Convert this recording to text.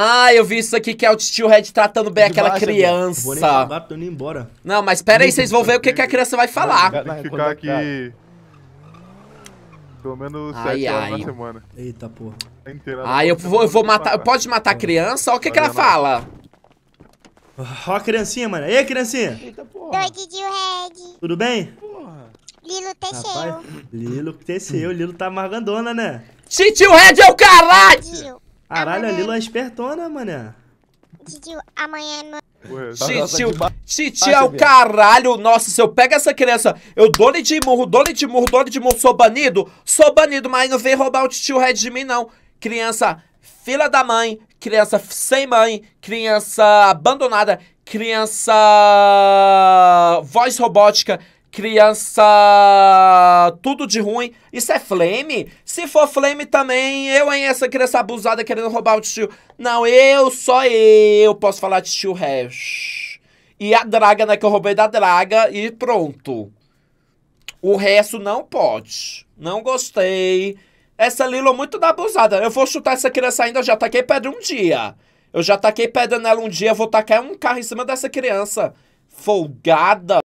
Ah, eu vi isso aqui que é o tio Red tratando bem de aquela baixo, criança. Vou nem acabar, tô indo embora. Não, mas pera aí, vocês vão ver o que, que a criança vai falar. Tem que ficar aqui... Pelo menos ai, horas ai. horas na semana. Eita, porra. Tá ai, eu vou, eu vou matar... Pode matar a tá. criança? Olha o que, que ela fala. Ah, ó a criancinha, mano. E aí, criancinha. Eita, porra. Oi, tio Red. Tudo bem? Porra. Lilo teceu. Rapaz, Lilo teceu. Lilo tá amargandona, né? Titio Red é o caralho! É caralho, a Lilo é espertona, mané. Titio, amanhã é no... Titio, titio é o caralho, nossa, se eu pego essa criança, eu dou-lhe de murro, dou-lhe de murro, dou-lhe de murro, sou banido, sou banido, mas não vem roubar o titio Red de mim, não. Criança filha da mãe, criança sem mãe, criança abandonada, criança voz robótica, criança tudo de ruim. Isso é flame? Se for flame também, eu, hein, essa criança abusada querendo roubar o tio. Não, eu, só eu posso falar de tio Hash. E a draga, né, que eu roubei da draga e pronto. O resto não pode. Não gostei. Essa Lilo é muito da abusada. Eu vou chutar essa criança ainda, eu já taquei pedra um dia. Eu já taquei pedra nela um dia, vou tacar um carro em cima dessa criança. Folgada.